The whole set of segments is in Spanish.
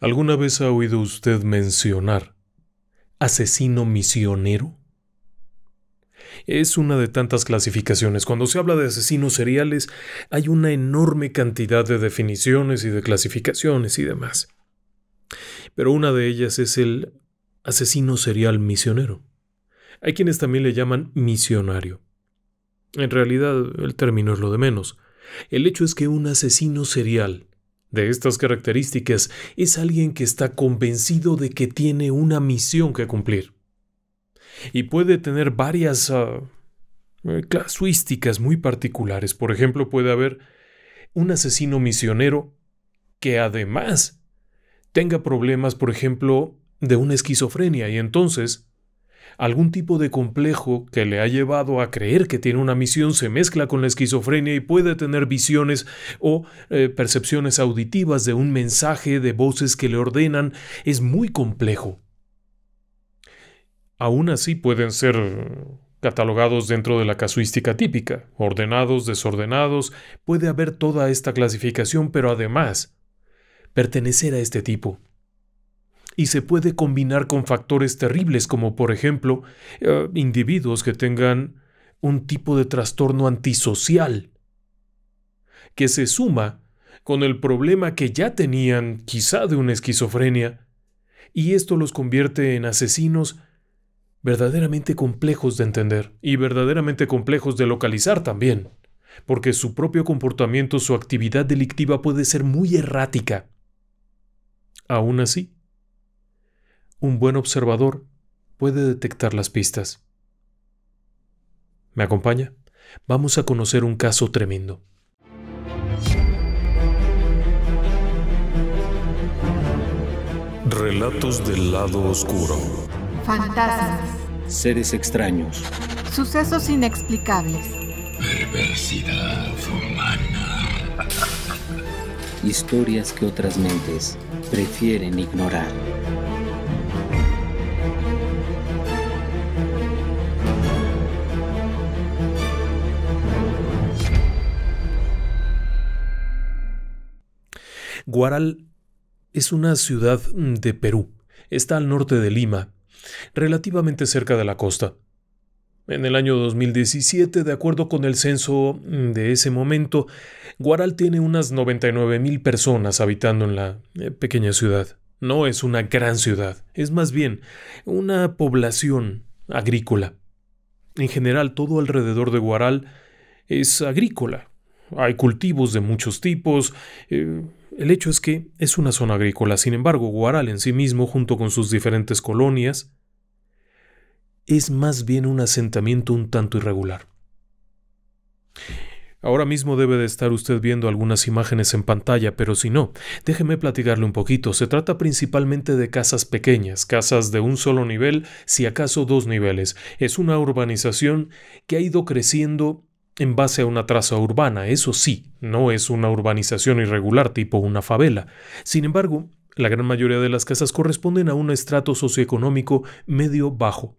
¿Alguna vez ha oído usted mencionar asesino misionero? Es una de tantas clasificaciones. Cuando se habla de asesinos seriales, hay una enorme cantidad de definiciones y de clasificaciones y demás. Pero una de ellas es el asesino serial misionero. Hay quienes también le llaman misionario. En realidad, el término es lo de menos. El hecho es que un asesino serial de estas características es alguien que está convencido de que tiene una misión que cumplir. Y puede tener varias ah, eh, casuísticas muy particulares. Por ejemplo, puede haber un asesino misionero que además tenga problemas, por ejemplo, de una esquizofrenia y entonces algún tipo de complejo que le ha llevado a creer que tiene una misión se mezcla con la esquizofrenia y puede tener visiones o eh, percepciones auditivas de un mensaje, de voces que le ordenan, es muy complejo. Aún así pueden ser catalogados dentro de la casuística típica, ordenados, desordenados, puede haber toda esta clasificación, pero además, pertenecer a este tipo y se puede combinar con factores terribles como por ejemplo eh, individuos que tengan un tipo de trastorno antisocial, que se suma con el problema que ya tenían quizá de una esquizofrenia, y esto los convierte en asesinos verdaderamente complejos de entender y verdaderamente complejos de localizar también, porque su propio comportamiento, su actividad delictiva puede ser muy errática. Aún así, un buen observador puede detectar las pistas. ¿Me acompaña? Vamos a conocer un caso tremendo. Relatos del lado oscuro. Fantasmas. Seres extraños. Sucesos inexplicables. Perversidad humana. Historias que otras mentes prefieren ignorar. Guaral es una ciudad mm, de Perú. Está al norte de Lima, relativamente cerca de la costa. En el año 2017, de acuerdo con el censo mm, de ese momento, Guaral tiene unas 99.000 personas habitando en la eh, pequeña ciudad. No es una gran ciudad, es más bien una población agrícola. En general, todo alrededor de Guaral es agrícola. Hay cultivos de muchos tipos, eh, el hecho es que es una zona agrícola, sin embargo, Guaral en sí mismo, junto con sus diferentes colonias, es más bien un asentamiento un tanto irregular. Ahora mismo debe de estar usted viendo algunas imágenes en pantalla, pero si no, déjeme platicarle un poquito. Se trata principalmente de casas pequeñas, casas de un solo nivel, si acaso dos niveles. Es una urbanización que ha ido creciendo en base a una traza urbana, eso sí, no es una urbanización irregular tipo una favela. Sin embargo, la gran mayoría de las casas corresponden a un estrato socioeconómico medio bajo,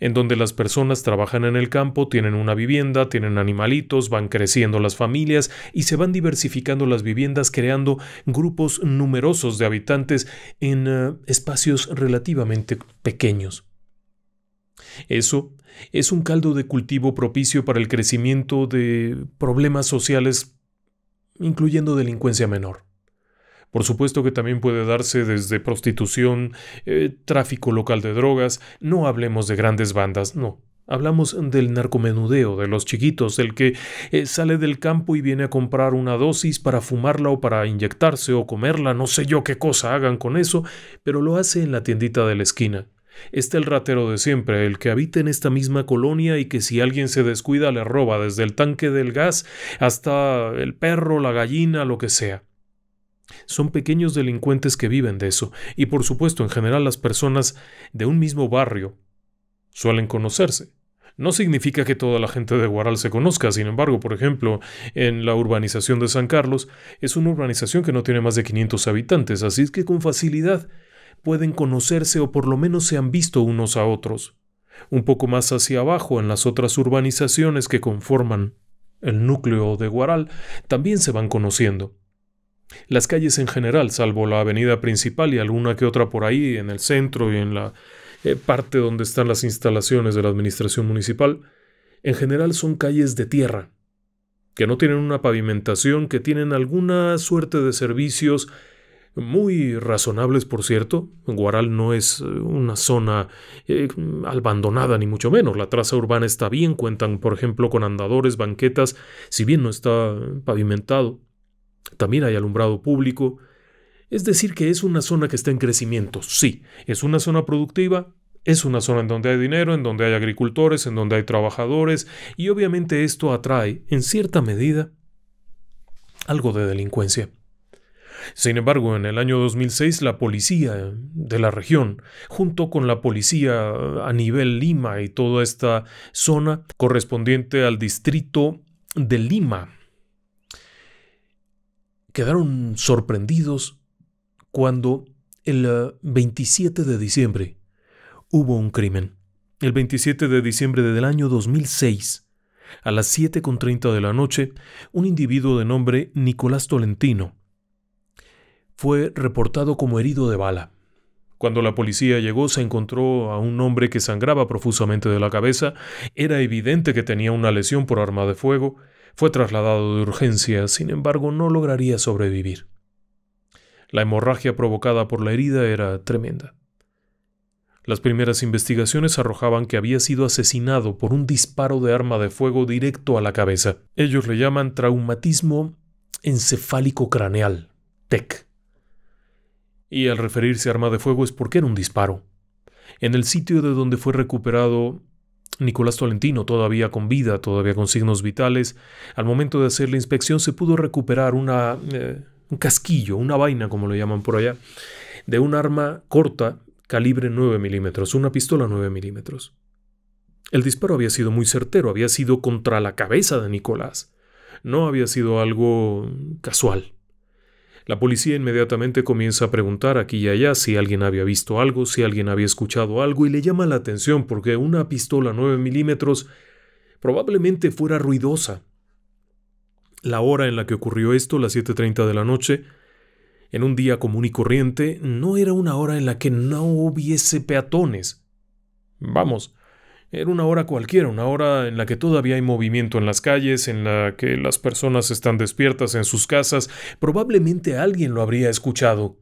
en donde las personas trabajan en el campo, tienen una vivienda, tienen animalitos, van creciendo las familias y se van diversificando las viviendas creando grupos numerosos de habitantes en eh, espacios relativamente pequeños. Eso es un caldo de cultivo propicio para el crecimiento de problemas sociales, incluyendo delincuencia menor. Por supuesto que también puede darse desde prostitución, eh, tráfico local de drogas, no hablemos de grandes bandas, no. Hablamos del narcomenudeo, de los chiquitos, el que eh, sale del campo y viene a comprar una dosis para fumarla o para inyectarse o comerla, no sé yo qué cosa hagan con eso, pero lo hace en la tiendita de la esquina está el ratero de siempre, el que habita en esta misma colonia y que si alguien se descuida le roba desde el tanque del gas hasta el perro, la gallina, lo que sea. Son pequeños delincuentes que viven de eso, y por supuesto en general las personas de un mismo barrio suelen conocerse. No significa que toda la gente de Guaral se conozca, sin embargo, por ejemplo, en la urbanización de San Carlos es una urbanización que no tiene más de 500 habitantes, así es que con facilidad pueden conocerse o por lo menos se han visto unos a otros, un poco más hacia abajo en las otras urbanizaciones que conforman el núcleo de Guaral, también se van conociendo. Las calles en general, salvo la avenida principal y alguna que otra por ahí, en el centro y en la eh, parte donde están las instalaciones de la administración municipal, en general son calles de tierra, que no tienen una pavimentación, que tienen alguna suerte de servicios muy razonables, por cierto. Guaral no es eh, una zona eh, abandonada, ni mucho menos. La traza urbana está bien, cuentan, por ejemplo, con andadores, banquetas, si bien no está pavimentado. También hay alumbrado público. Es decir, que es una zona que está en crecimiento, sí. Es una zona productiva, es una zona en donde hay dinero, en donde hay agricultores, en donde hay trabajadores, y obviamente esto atrae, en cierta medida, algo de delincuencia. Sin embargo, en el año 2006 la policía de la región, junto con la policía a nivel Lima y toda esta zona correspondiente al distrito de Lima, quedaron sorprendidos cuando el 27 eh, de diciembre hubo un crimen. El 27 de diciembre del año 2006, a las 7.30 de la noche, un individuo de nombre Nicolás Tolentino fue reportado como herido de bala. Cuando la policía llegó se encontró a un hombre que sangraba profusamente de la cabeza, era evidente que tenía una lesión por arma de fuego, fue trasladado de urgencia, sin embargo no lograría sobrevivir. La hemorragia provocada por la herida era tremenda. Las primeras investigaciones arrojaban que había sido asesinado por un disparo de arma de fuego directo a la cabeza. Ellos le llaman traumatismo encefálico craneal, TEC. Y al referirse a arma de fuego es porque era un disparo. En el sitio de donde fue recuperado Nicolás Tolentino, todavía con vida, todavía con signos vitales, al momento de hacer la inspección se pudo recuperar una, eh, un casquillo, una vaina como lo llaman por allá, de un arma corta calibre 9 milímetros, una pistola 9 milímetros. El disparo había sido muy certero, había sido contra la cabeza de Nicolás. No había sido algo casual. La policía inmediatamente comienza a preguntar aquí y allá si alguien había visto algo, si alguien había escuchado algo y le llama la atención porque una pistola 9 milímetros probablemente fuera ruidosa. La hora en la que ocurrió esto, las 7.30 de la noche, en un día común y corriente, no era una hora en la que no hubiese peatones. Vamos, era una hora cualquiera, una hora en la que todavía hay movimiento en las calles, en la que las personas están despiertas en sus casas. Probablemente alguien lo habría escuchado.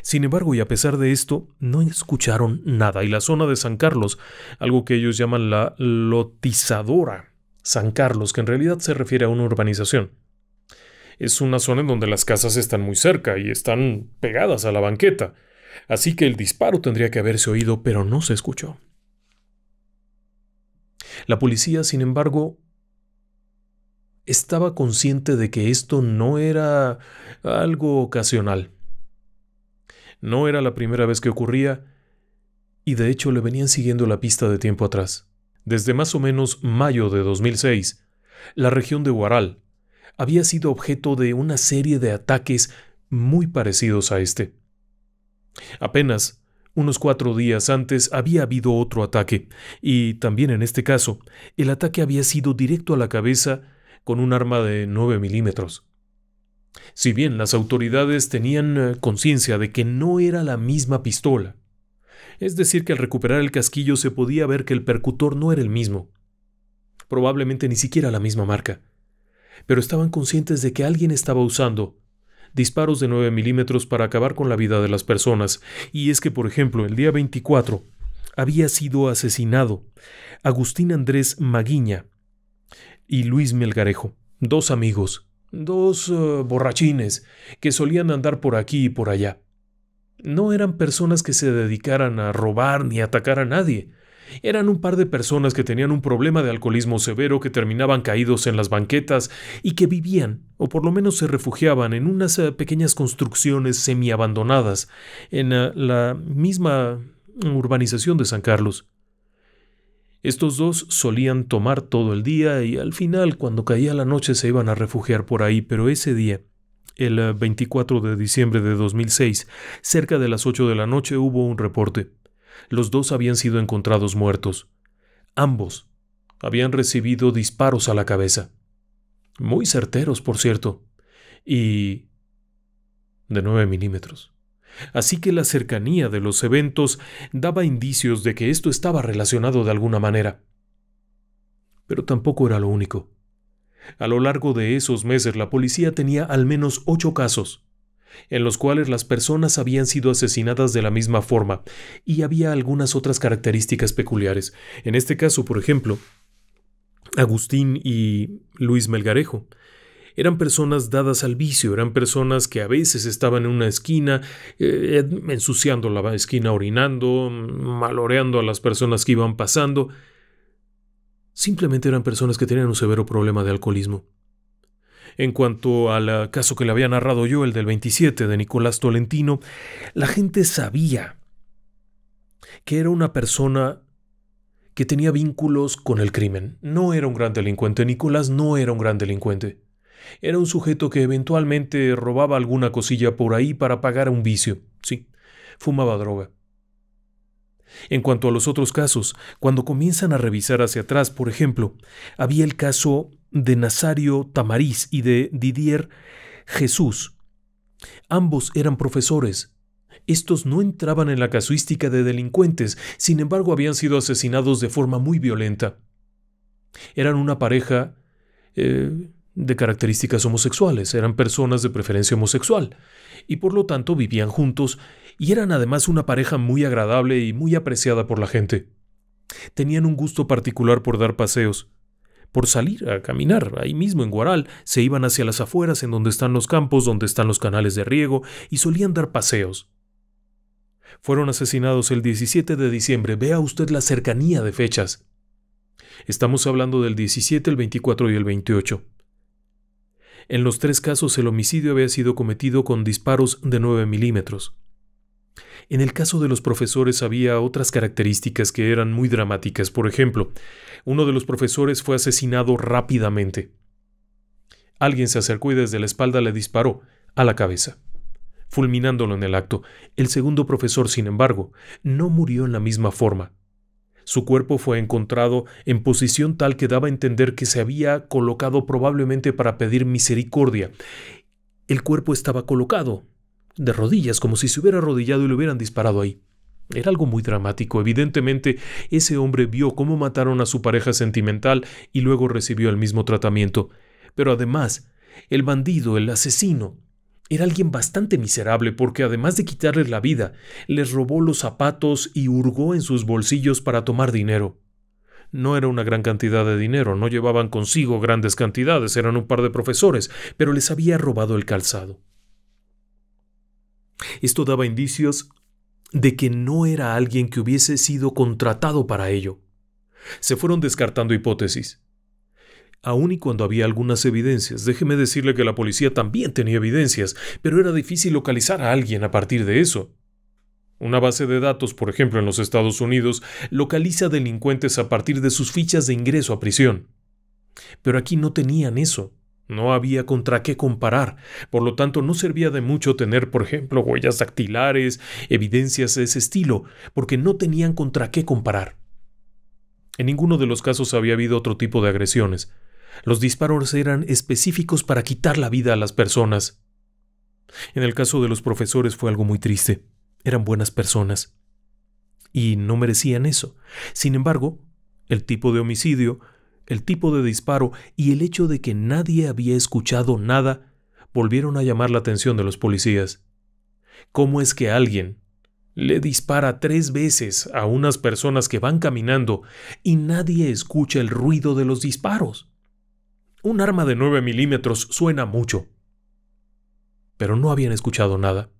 Sin embargo, y a pesar de esto, no escucharon nada, y la zona de San Carlos, algo que ellos llaman la lotizadora San Carlos, que en realidad se refiere a una urbanización. Es una zona en donde las casas están muy cerca y están pegadas a la banqueta, así que el disparo tendría que haberse oído, pero no se escuchó. La policía, sin embargo, estaba consciente de que esto no era algo ocasional. No era la primera vez que ocurría, y de hecho le venían siguiendo la pista de tiempo atrás. Desde más o menos mayo de 2006, la región de Huaral había sido objeto de una serie de ataques muy parecidos a este. Apenas unos cuatro días antes había habido otro ataque, y también en este caso, el ataque había sido directo a la cabeza con un arma de 9 milímetros. Si bien las autoridades tenían eh, conciencia de que no era la misma pistola, es decir, que al recuperar el casquillo se podía ver que el percutor no era el mismo, probablemente ni siquiera la misma marca, pero estaban conscientes de que alguien estaba usando disparos de 9 milímetros para acabar con la vida de las personas. Y es que, por ejemplo, el día 24 había sido asesinado Agustín Andrés Maguiña y Luis Melgarejo, dos amigos, dos eh, borrachines que solían andar por aquí y por allá. No eran personas que se dedicaran a robar ni atacar a nadie. Eran un par de personas que tenían un problema de alcoholismo severo que terminaban caídos en las banquetas y que vivían, o por lo menos se refugiaban, en unas eh, pequeñas construcciones semi abandonadas en eh, la misma urbanización de San Carlos. Estos dos solían tomar todo el día y al final, cuando caía la noche, se iban a refugiar por ahí, pero ese día el 24 eh, de diciembre de 2006, cerca de las 8 de la noche hubo un reporte. Los dos habían sido encontrados muertos. Ambos habían recibido disparos a la cabeza. Muy certeros, por cierto. Y... de nueve milímetros. Así que la cercanía de los eventos daba indicios de que esto estaba relacionado de alguna manera. Pero tampoco era lo único. A lo largo de esos meses la policía tenía al menos ocho casos, en los cuales las personas habían sido asesinadas de la misma forma, y había algunas otras características peculiares. En este caso, por ejemplo, Agustín y Luis Melgarejo. Eran personas dadas al vicio, eran personas que a veces estaban en una esquina, eh, ensuciando la esquina, orinando, maloreando a las personas que iban pasando. Simplemente eran personas que tenían un severo problema de alcoholismo. En cuanto al eh, caso que le había narrado yo, el del 27 de Nicolás Tolentino, la gente sabía que era una persona que tenía vínculos con el crimen. No era un gran delincuente, Nicolás no era un gran delincuente. Era un sujeto que eventualmente robaba alguna cosilla por ahí para pagar un vicio. Sí, fumaba droga. En cuanto a los otros casos, cuando comienzan a revisar hacia atrás, por ejemplo, había el caso de Nazario Tamariz y de Didier Jesús. Ambos eran profesores. Estos no entraban en la casuística de delincuentes, sin embargo habían sido asesinados de forma muy violenta. Eran una pareja eh, de características homosexuales, eran personas de preferencia homosexual, y por lo tanto vivían juntos, y eran además una pareja muy agradable y muy apreciada por la gente. Tenían un gusto particular por dar paseos por salir a caminar. Ahí mismo en Guaral se iban hacia las afueras, en donde están los campos, donde están los canales de riego, y solían dar paseos. Fueron asesinados el 17 de diciembre. Vea usted la cercanía de fechas. Estamos hablando del 17, el 24 y el 28. En los tres casos el homicidio había sido cometido con disparos de 9 milímetros. En el caso de los profesores había otras características que eran muy dramáticas. Por ejemplo, uno de los profesores fue asesinado rápidamente. Alguien se acercó y desde la espalda le disparó a la cabeza, fulminándolo en el acto. El segundo profesor, sin embargo, no murió en la misma forma. Su cuerpo fue encontrado en posición tal que daba a entender que se había colocado probablemente para pedir misericordia. El cuerpo estaba colocado, de rodillas, como si se hubiera arrodillado y le hubieran disparado ahí. Era algo muy dramático. Evidentemente, ese hombre vio cómo mataron a su pareja sentimental y luego recibió el mismo tratamiento. Pero además, el bandido, el asesino, era alguien bastante miserable porque además de quitarles la vida, les robó los zapatos y hurgó en sus bolsillos para tomar dinero. No era una gran cantidad de dinero, no llevaban consigo grandes cantidades, eran un par de profesores, pero les había robado el calzado. Esto daba indicios de que no era alguien que hubiese sido contratado para ello. Se fueron descartando hipótesis. Aun y cuando había algunas evidencias, déjeme decirle que la policía también tenía evidencias, pero era difícil localizar a alguien a partir de eso. Una base de datos, por ejemplo, en los Estados Unidos, localiza delincuentes a partir de sus fichas de ingreso a prisión. Pero aquí no tenían eso. No había contra qué comparar, por lo tanto no servía de mucho tener, por ejemplo, huellas dactilares, evidencias de ese estilo, porque no tenían contra qué comparar. En ninguno de los casos había habido otro tipo de agresiones. Los disparos eran específicos para quitar la vida a las personas. En el caso de los profesores fue algo muy triste. Eran buenas personas. Y no merecían eso. Sin embargo, el tipo de homicidio el tipo de disparo y el hecho de que nadie había escuchado nada volvieron a llamar la atención de los policías. ¿Cómo es que alguien le dispara tres veces a unas personas que van caminando y nadie escucha el ruido de los disparos? Un arma de 9 milímetros suena mucho. Pero no habían escuchado nada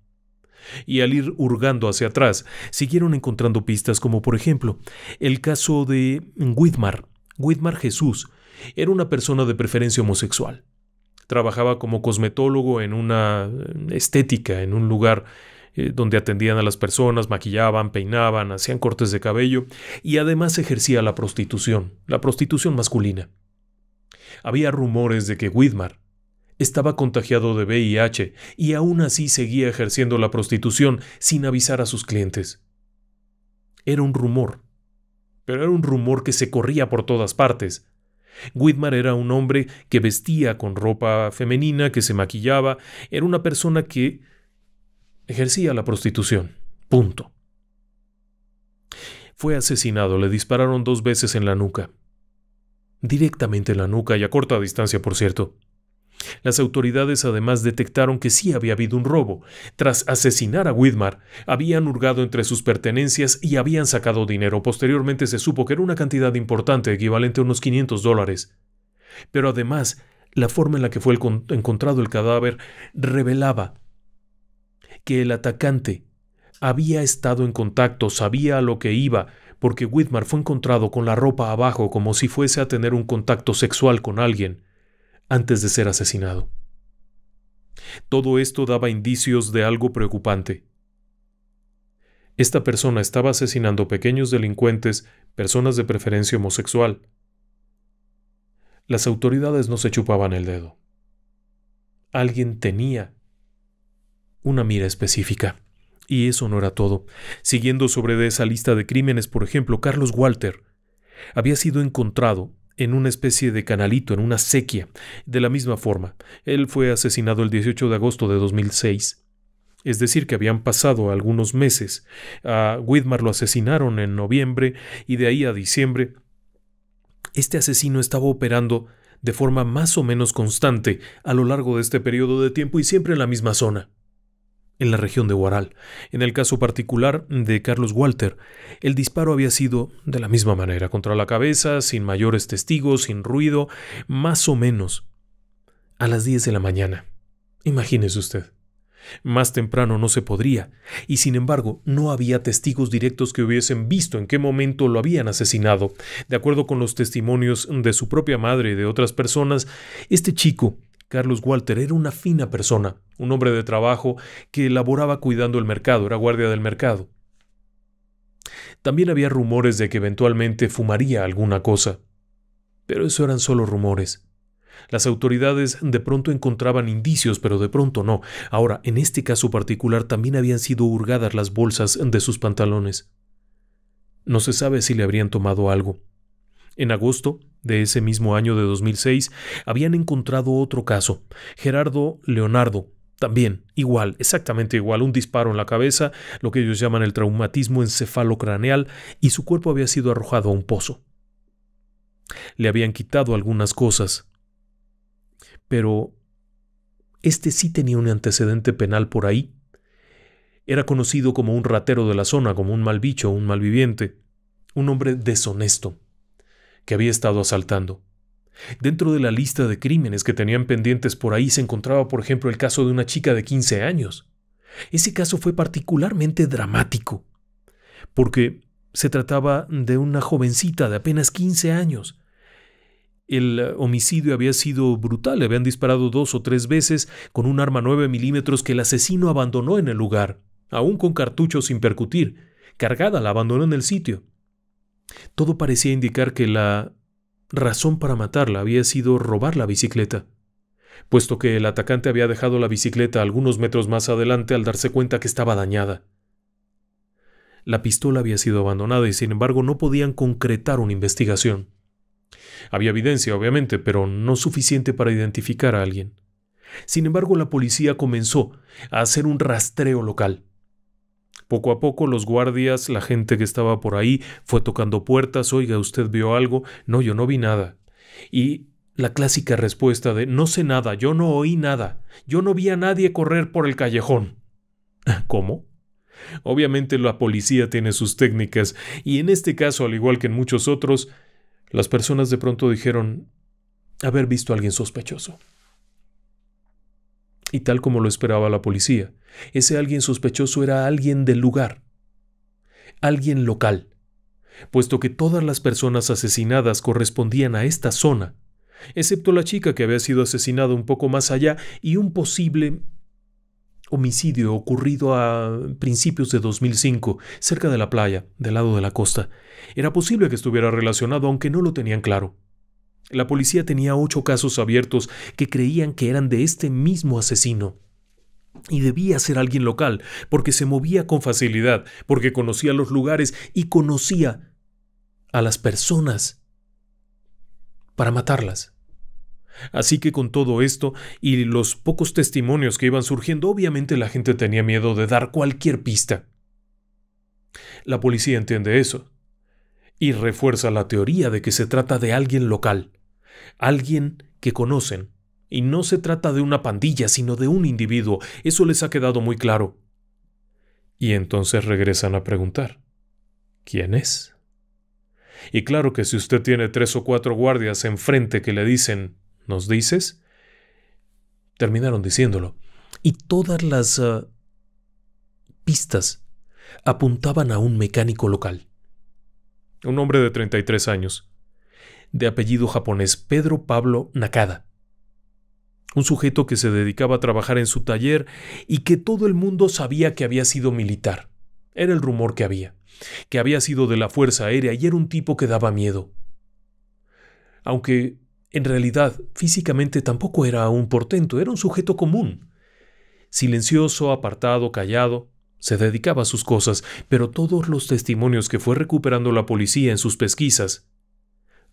y al ir hurgando hacia atrás, siguieron encontrando pistas como por ejemplo el caso de Widmar, Widmar Jesús era una persona de preferencia homosexual. Trabajaba como cosmetólogo en una eh, estética, en un lugar eh, donde atendían a las personas, maquillaban, peinaban, hacían cortes de cabello y además ejercía la prostitución, la prostitución masculina. Había rumores de que Widmar estaba contagiado de VIH y aún así seguía ejerciendo la prostitución sin avisar a sus clientes. Era un rumor, pero era un rumor que se corría por todas partes. Whitmer era un hombre que vestía con ropa femenina, que se maquillaba, era una persona que ejercía la prostitución. Punto. Fue asesinado, le dispararon dos veces en la nuca. Directamente en la nuca y a corta distancia, por cierto. Las autoridades además detectaron que sí había habido un robo. Tras asesinar a Widmar, habían hurgado entre sus pertenencias y habían sacado dinero. Posteriormente se supo que era una cantidad importante, equivalente a unos 500 dólares. Pero además, la forma en la que fue encontrado el cadáver revelaba que el atacante había estado en contacto, sabía a lo que iba, porque Widmar fue encontrado con la ropa abajo como si fuese a tener un contacto sexual con alguien antes de ser asesinado. Todo esto daba indicios de algo preocupante. Esta persona estaba asesinando pequeños delincuentes, personas de preferencia homosexual. Las autoridades no se chupaban el dedo. Alguien tenía una mira específica. Y eso no era todo. Siguiendo sobre esa lista de crímenes, por ejemplo, Carlos Walter había sido encontrado en una especie de canalito, en una sequía. De la misma forma, él fue asesinado el 18 de agosto de 2006. Es decir, que habían pasado algunos meses. A Widmar lo asesinaron en noviembre y de ahí a diciembre. Este asesino estaba operando de forma más o menos constante a lo largo de este periodo de tiempo y siempre en la misma zona en la región de Huaral. En el caso particular de Carlos Walter, el disparo había sido de la misma manera, contra la cabeza, sin mayores testigos, sin ruido, más o menos, a las 10 de la mañana. Imagínese usted. Más temprano no se podría, y sin embargo no había testigos directos que hubiesen visto en qué momento lo habían asesinado. De acuerdo con los testimonios de su propia madre y de otras personas, este chico Carlos Walter era una fina persona, un hombre de trabajo que laboraba cuidando el mercado, era guardia del mercado. También había rumores de que eventualmente fumaría alguna cosa. Pero eso eran solo rumores. Las autoridades de pronto encontraban indicios, pero de pronto no. Ahora, en este caso particular también habían sido hurgadas las bolsas de sus pantalones. No se sabe si le habrían tomado algo. En agosto, de ese mismo año de 2006, habían encontrado otro caso, Gerardo Leonardo, también, igual, exactamente igual, un disparo en la cabeza, lo que ellos llaman el traumatismo encefalocraneal, y su cuerpo había sido arrojado a un pozo. Le habían quitado algunas cosas. Pero este sí tenía un antecedente penal por ahí. Era conocido como un ratero de la zona, como un mal bicho, un malviviente, un hombre deshonesto que había estado asaltando. Dentro de la lista de crímenes que tenían pendientes por ahí se encontraba, por ejemplo, el caso de una chica de 15 años. Ese caso fue particularmente dramático, porque se trataba de una jovencita de apenas 15 años. El homicidio había sido brutal, le habían disparado dos o tres veces con un arma 9 milímetros que el asesino abandonó en el lugar, aún con cartuchos sin percutir. Cargada la abandonó en el sitio. Todo parecía indicar que la razón para matarla había sido robar la bicicleta, puesto que el atacante había dejado la bicicleta algunos metros más adelante al darse cuenta que estaba dañada. La pistola había sido abandonada y sin embargo no podían concretar una investigación. Había evidencia, obviamente, pero no suficiente para identificar a alguien. Sin embargo, la policía comenzó a hacer un rastreo local. Poco a poco los guardias, la gente que estaba por ahí, fue tocando puertas, oiga, usted vio algo, no, yo no vi nada. Y la clásica respuesta de no sé nada, yo no oí nada, yo no vi a nadie correr por el callejón. ¿Cómo? Obviamente la policía tiene sus técnicas, y en este caso, al igual que en muchos otros, las personas de pronto dijeron haber visto a alguien sospechoso. Y tal como lo esperaba la policía, ese alguien sospechoso era alguien del lugar, alguien local, puesto que todas las personas asesinadas correspondían a esta zona, excepto la chica que había sido asesinada un poco más allá y un posible homicidio ocurrido a principios de 2005, cerca de la playa, del lado de la costa. Era posible que estuviera relacionado, aunque no lo tenían claro. La policía tenía ocho casos abiertos que creían que eran de este mismo asesino. Y debía ser alguien local, porque se movía con facilidad, porque conocía los lugares y conocía a las personas para matarlas. Así que con todo esto y los pocos testimonios que iban surgiendo, obviamente la gente tenía miedo de dar cualquier pista. La policía entiende eso y refuerza la teoría de que se trata de alguien local, alguien que conocen, y no se trata de una pandilla, sino de un individuo, eso les ha quedado muy claro. Y entonces regresan a preguntar, ¿quién es? Y claro que si usted tiene tres o cuatro guardias enfrente que le dicen, ¿nos dices? Terminaron diciéndolo. Y todas las ah, pistas apuntaban a un mecánico local un hombre de 33 años, de apellido japonés Pedro Pablo Nakada. Un sujeto que se dedicaba a trabajar en su taller y que todo el mundo sabía que había sido militar. Era el rumor que había, que había sido de la Fuerza Aérea y era un tipo que daba miedo. Aunque, en realidad, físicamente tampoco era un portento, era un sujeto común. Silencioso, apartado, callado, se dedicaba a sus cosas, pero todos los testimonios que fue recuperando la policía en sus pesquisas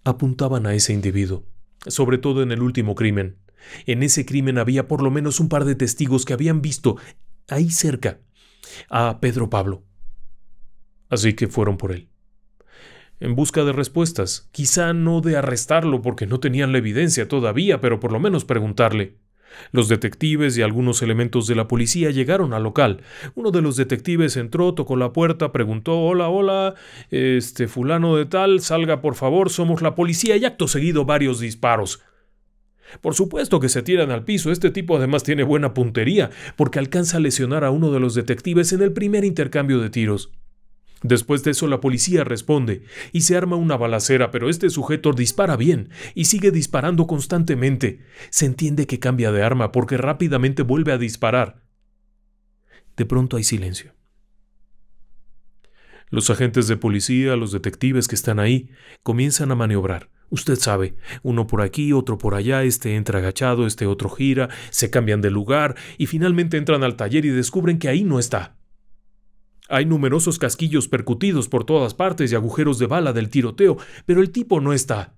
apuntaban a ese individuo, sobre todo en el último crimen. En ese crimen había por lo menos un par de testigos que habían visto, ahí cerca, a Pedro Pablo. Así que fueron por él. En busca de respuestas, quizá no de arrestarlo porque no tenían la evidencia todavía, pero por lo menos preguntarle. Los detectives y algunos elementos de la policía llegaron al local. Uno de los detectives entró, tocó la puerta, preguntó Hola, hola, este fulano de tal, salga por favor, somos la policía y acto seguido varios disparos. Por supuesto que se tiran al piso, este tipo además tiene buena puntería, porque alcanza a lesionar a uno de los detectives en el primer intercambio de tiros. Después de eso la policía responde y se arma una balacera, pero este sujeto dispara bien y sigue disparando constantemente. Se entiende que cambia de arma porque rápidamente vuelve a disparar. De pronto hay silencio. Los agentes de policía, los detectives que están ahí, comienzan a maniobrar. Usted sabe, uno por aquí, otro por allá, este entra agachado, este otro gira, se cambian de lugar y finalmente entran al taller y descubren que ahí no está. Hay numerosos casquillos percutidos por todas partes y agujeros de bala del tiroteo, pero el tipo no está.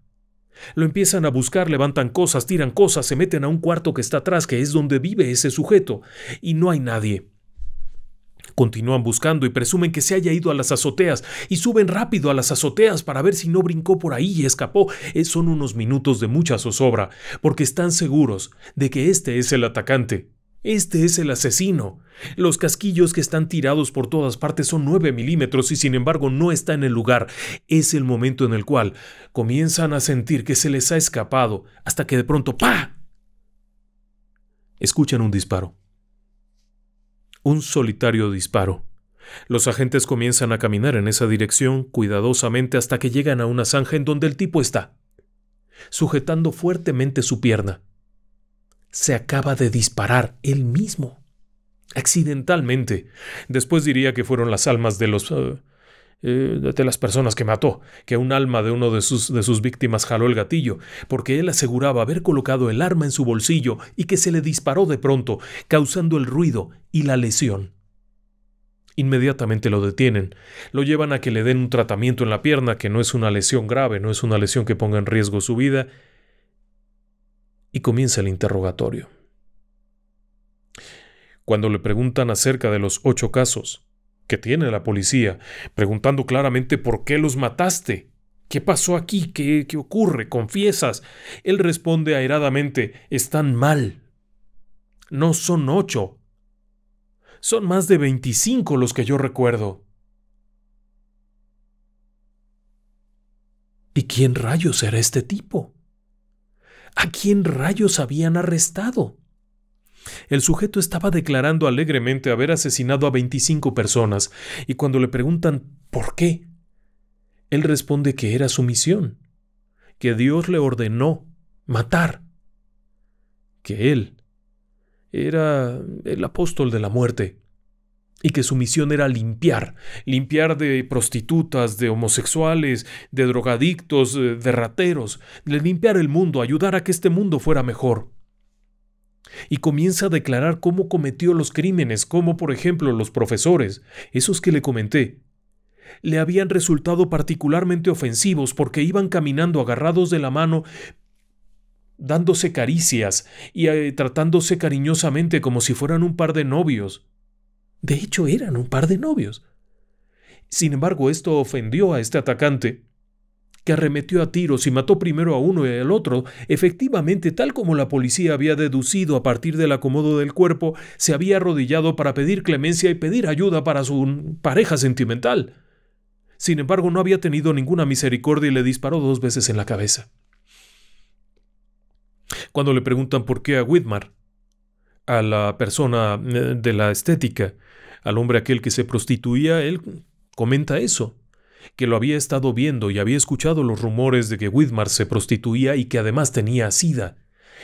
Lo empiezan a buscar, levantan cosas, tiran cosas, se meten a un cuarto que está atrás, que es donde vive ese sujeto, y no hay nadie. Continúan buscando y presumen que se haya ido a las azoteas y suben rápido a las azoteas para ver si no brincó por ahí y escapó. Eh, son unos minutos de mucha zozobra, porque están seguros de que este es el atacante. Este es el asesino. Los casquillos que están tirados por todas partes son nueve milímetros y sin embargo no está en el lugar. Es el momento en el cual comienzan a sentir que se les ha escapado hasta que de pronto ¡pa! Escuchan un disparo. Un solitario disparo. Los agentes comienzan a caminar en esa dirección cuidadosamente hasta que llegan a una zanja en donde el tipo está, sujetando fuertemente su pierna se acaba de disparar él mismo. Accidentalmente. Después diría que fueron las almas de los... Eh, eh, de las personas que mató, que un alma de uno de sus víctimas jaló el gatillo, porque él aseguraba haber colocado el arma en su bolsillo y que se le disparó de pronto, causando el ruido y la lesión. Inmediatamente lo detienen, lo llevan a que le den un tratamiento en la pierna que no es una lesión grave, no es una lesión que ponga en riesgo su vida, y comienza el interrogatorio. Cuando le preguntan acerca de los ocho casos que tiene la policía, preguntando claramente por qué los mataste, ¿qué pasó aquí? ¿Qué, ocurre? ¿Confiesas? Él responde airadamente, están mal. No son ocho. Son más de veinticinco los que yo recuerdo. ¿Y quién rayos era este tipo? ¿A quién rayos habían arrestado? El sujeto estaba declarando alegremente haber asesinado a 25 personas, y cuando le preguntan por qué, él responde que era su misión, que Dios le ordenó matar, que él era el apóstol de la muerte y que su misión era limpiar, limpiar de prostitutas, de homosexuales, de drogadictos, eh, de rateros, de limpiar el mundo, ayudar a que este mundo fuera mejor. Y comienza a declarar cómo cometió los crímenes, como por ejemplo los profesores, esos que le comenté, le habían resultado particularmente ofensivos porque iban caminando agarrados de la mano, dándose caricias y eh, tratándose cariñosamente como si fueran un par de novios. De hecho, eran un par de novios. Sin embargo, esto ofendió a este atacante, que arremetió a tiros y mató primero a uno y al otro, efectivamente tal como la policía había deducido a partir del acomodo del cuerpo, se había arrodillado para pedir clemencia y pedir ayuda para su pareja sentimental. Sin embargo, no había tenido ninguna misericordia y le disparó dos veces en la cabeza. Cuando le preguntan por qué a Whitmar, a la persona eh, de la estética, al hombre aquel que se prostituía, él comenta eso, que lo había estado viendo y había escuchado los rumores de que Widmar se prostituía y que además tenía sida,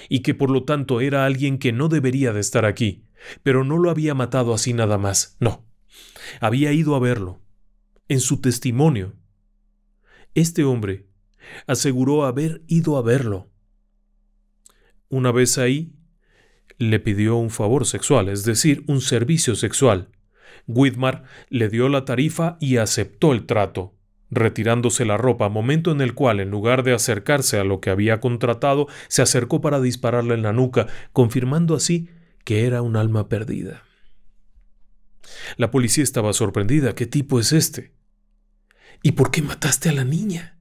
y que por lo tanto era alguien que no debería de estar aquí, pero no lo había matado así nada más, no. Había ido a verlo. En su testimonio, este hombre aseguró haber ido a verlo. Una vez ahí, le pidió un favor sexual, es decir, un servicio sexual, Widmar le dio la tarifa y aceptó el trato, retirándose la ropa, momento en el cual, en lugar de acercarse a lo que había contratado, se acercó para dispararle en la nuca, confirmando así que era un alma perdida. La policía estaba sorprendida. ¿Qué tipo es este? ¿Y por qué mataste a la niña?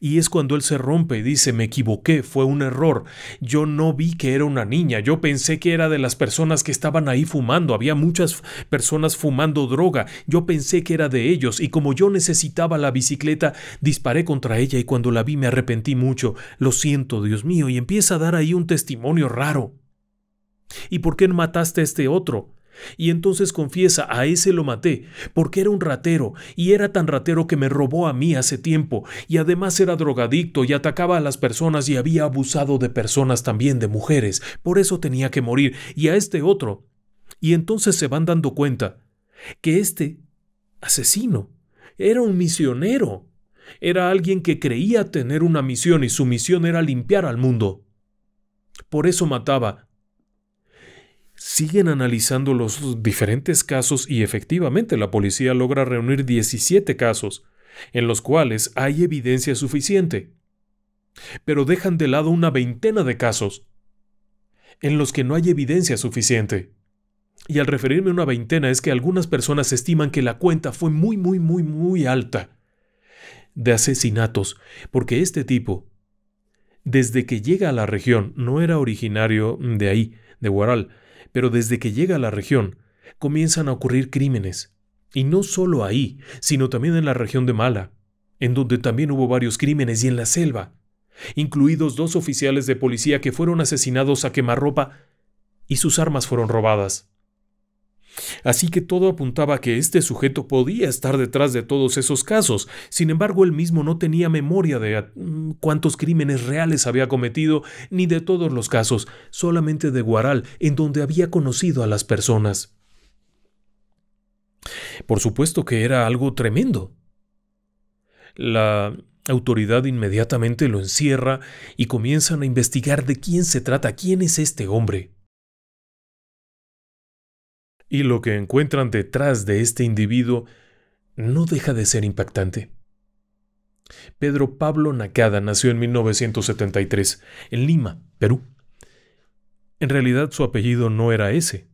Y es cuando él se rompe y dice, me equivoqué, fue un error. Yo no vi que era una niña, yo pensé que era de las personas que estaban ahí fumando, había muchas personas fumando droga, yo pensé que era de ellos y como yo necesitaba la bicicleta, disparé contra ella y cuando la vi me arrepentí mucho, lo siento, Dios mío, y empieza a dar ahí un testimonio raro. ¿Y por qué mataste a este otro? Y entonces confiesa, a ese lo maté, porque era un ratero, y era tan ratero que me robó a mí hace tiempo, y además era drogadicto y atacaba a las personas y había abusado de personas también, de mujeres, por eso tenía que morir, y a este otro. Y entonces se van dando cuenta que este asesino era un misionero, era alguien que creía tener una misión y su misión era limpiar al mundo. Por eso mataba, siguen analizando los diferentes casos y efectivamente la policía logra reunir 17 casos, en los cuales hay evidencia suficiente. Pero dejan de lado una veintena de casos, en los que no hay evidencia suficiente. Y al referirme a una veintena es que algunas personas estiman que la cuenta fue muy, muy, muy, muy alta de asesinatos, porque este tipo, desde que llega a la región, no era originario de ahí, de Guaral, pero desde que llega a la región, comienzan a ocurrir crímenes. Y no solo ahí, sino también en la región de Mala, en donde también hubo varios crímenes y en la selva, incluidos dos oficiales de policía que fueron asesinados a quemarropa y sus armas fueron robadas. Así que todo apuntaba a que este sujeto podía estar detrás de todos esos casos. Sin embargo, él mismo no tenía memoria de ah, mm, cuántos crímenes reales había cometido, ni de todos los casos, solamente de Guaral, en donde había conocido a las personas. Por supuesto que era algo tremendo. La autoridad inmediatamente lo encierra y comienzan a investigar de quién se trata, quién es este hombre y lo que encuentran detrás de este individuo no deja de ser impactante. Pedro Pablo Nacada nació en 1973, en Lima, Perú. En realidad su apellido no era ese.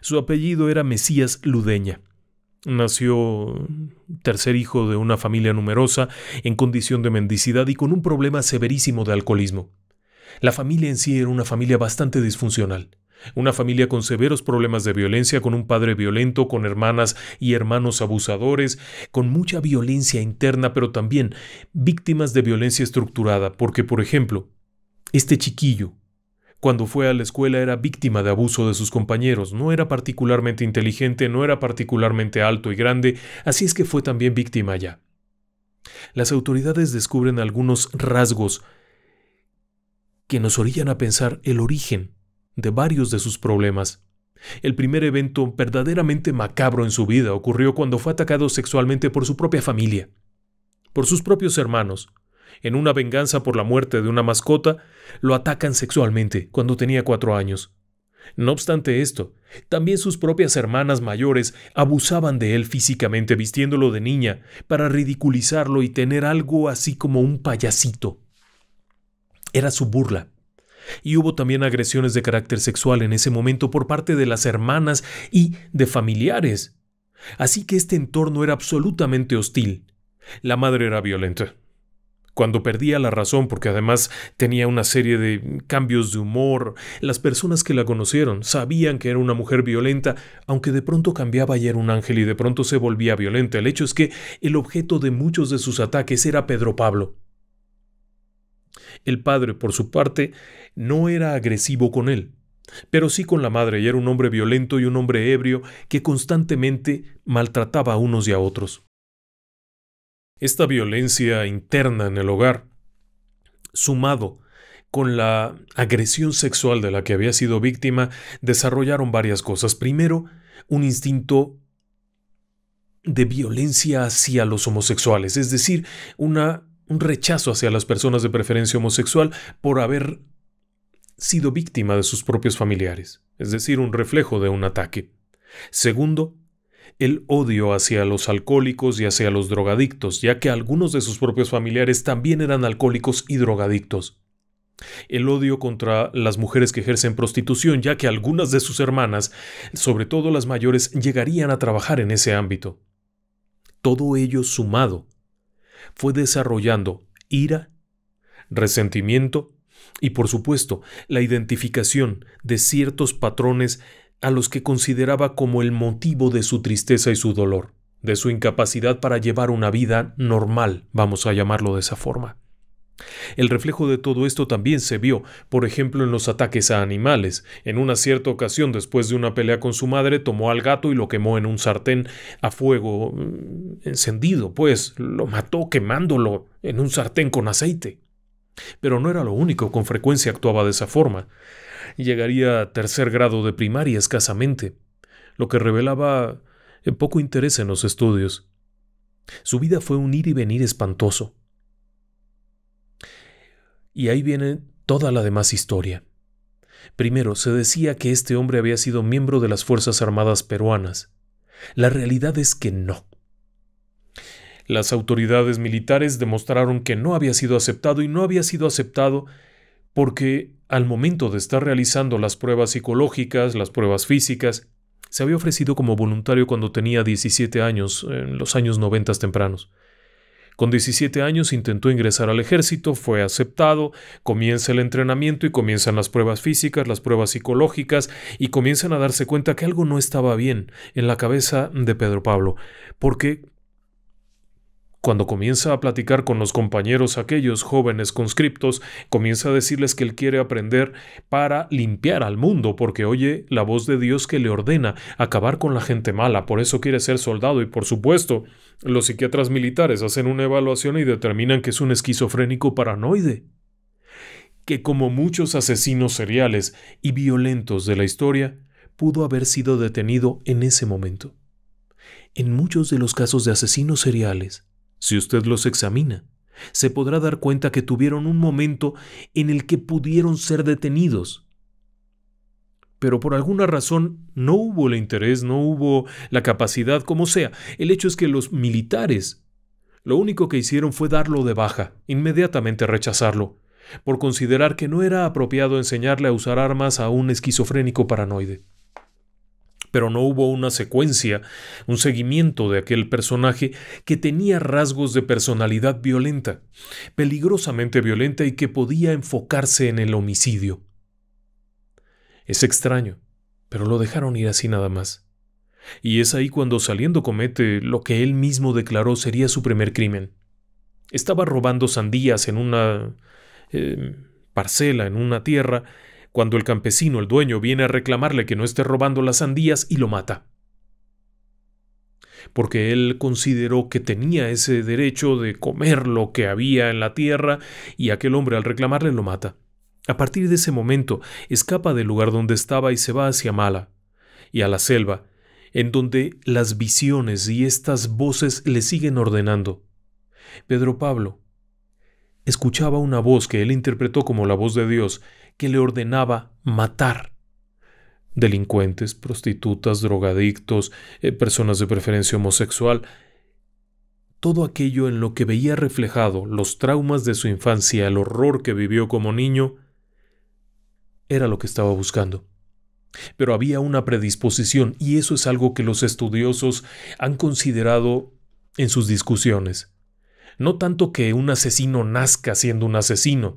Su apellido era Mesías Ludeña. Nació tercer hijo de una familia numerosa, en condición de mendicidad y con un problema severísimo de alcoholismo. La familia en sí era una familia bastante disfuncional. Una familia con severos problemas de violencia, con un padre violento, con hermanas y hermanos abusadores, con mucha violencia interna, pero también víctimas de violencia estructurada, porque, por ejemplo, este chiquillo, cuando fue a la escuela era víctima de abuso de sus compañeros, no era particularmente inteligente, no era particularmente alto y grande, así es que fue también víctima allá. Las autoridades descubren algunos rasgos que nos orillan a pensar el origen de varios de sus problemas. El primer evento verdaderamente macabro en su vida ocurrió cuando fue atacado sexualmente por su propia familia, por sus propios hermanos. En una venganza por la muerte de una mascota, lo atacan sexualmente cuando tenía cuatro años. No obstante esto, también sus propias hermanas mayores abusaban de él físicamente vistiéndolo de niña para ridiculizarlo y tener algo así como un payasito. Era su burla, y hubo también agresiones de carácter sexual en ese momento por parte de las hermanas y de familiares. Así que este entorno era absolutamente hostil. La madre era violenta. Cuando perdía la razón, porque además tenía una serie de cambios de humor, las personas que la conocieron sabían que era una mujer violenta, aunque de pronto cambiaba y era un ángel y de pronto se volvía violenta. El hecho es que el objeto de muchos de sus ataques era Pedro Pablo. El padre, por su parte, no era agresivo con él, pero sí con la madre, y era un hombre violento y un hombre ebrio que constantemente maltrataba a unos y a otros. Esta violencia interna en el hogar, sumado con la agresión sexual de la que había sido víctima, desarrollaron varias cosas. Primero, un instinto de violencia hacia los homosexuales, es decir, una un rechazo hacia las personas de preferencia homosexual por haber sido víctima de sus propios familiares, es decir, un reflejo de un ataque. Segundo, el odio hacia los alcohólicos y hacia los drogadictos, ya que algunos de sus propios familiares también eran alcohólicos y drogadictos. El odio contra las mujeres que ejercen prostitución, ya que algunas de sus hermanas, sobre todo las mayores, llegarían a trabajar en ese ámbito. Todo ello sumado fue desarrollando ira, resentimiento y, por supuesto, la identificación de ciertos patrones a los que consideraba como el motivo de su tristeza y su dolor, de su incapacidad para llevar una vida normal, vamos a llamarlo de esa forma. El reflejo de todo esto también se vio, por ejemplo, en los ataques a animales. En una cierta ocasión, después de una pelea con su madre, tomó al gato y lo quemó en un sartén a fuego mm, encendido, pues lo mató quemándolo en un sartén con aceite. Pero no era lo único, con frecuencia actuaba de esa forma. Llegaría a tercer grado de primaria escasamente, lo que revelaba eh, poco interés en los estudios. Su vida fue un ir y venir espantoso. Y ahí viene toda la demás historia. Primero, se decía que este hombre había sido miembro de las Fuerzas Armadas peruanas. La realidad es que no. Las autoridades militares demostraron que no había sido aceptado y no había sido aceptado porque al momento de estar realizando las pruebas psicológicas, las pruebas físicas, se había ofrecido como voluntario cuando tenía 17 años, en los años 90 tempranos. Con 17 años intentó ingresar al ejército, fue aceptado, comienza el entrenamiento y comienzan las pruebas físicas, las pruebas psicológicas y comienzan a darse cuenta que algo no estaba bien en la cabeza de Pedro Pablo, porque cuando comienza a platicar con los compañeros, aquellos jóvenes conscriptos, comienza a decirles que él quiere aprender para limpiar al mundo, porque oye la voz de Dios que le ordena acabar con la gente mala, por eso quiere ser soldado y por supuesto, los psiquiatras militares hacen una evaluación y determinan que es un esquizofrénico paranoide que como muchos asesinos seriales y violentos de la historia, pudo haber sido detenido en ese momento. En muchos de los casos de asesinos seriales, si usted los examina, se podrá dar cuenta que tuvieron un momento en el que pudieron ser detenidos. Pero por alguna razón no hubo el interés, no hubo la capacidad, como sea. El hecho es que los militares lo único que hicieron fue darlo de baja, inmediatamente rechazarlo, por considerar que no era apropiado enseñarle a usar armas a un esquizofrénico paranoide pero no hubo una secuencia, un seguimiento de aquel personaje que tenía rasgos de personalidad violenta, peligrosamente violenta y que podía enfocarse en el homicidio. Es extraño, pero lo dejaron ir así nada más. Y es ahí cuando saliendo comete lo que él mismo declaró sería su primer crimen. Estaba robando sandías en una... Eh, parcela en una tierra cuando el campesino, el dueño, viene a reclamarle que no esté robando las sandías y lo mata. Porque él consideró que tenía ese derecho de comer lo que había en la tierra y aquel hombre al reclamarle lo mata. A partir de ese momento escapa del lugar donde estaba y se va hacia Mala y a la selva, en donde las visiones y estas voces le siguen ordenando. Pedro Pablo escuchaba una voz que él interpretó como la voz de Dios que le ordenaba matar. Delincuentes, prostitutas, drogadictos, eh, personas de preferencia homosexual, todo aquello en lo que veía reflejado los traumas de su infancia, el horror que vivió como niño, era lo que estaba buscando. Pero había una predisposición y eso es algo que los estudiosos han considerado en sus discusiones. No tanto que un asesino nazca siendo un asesino,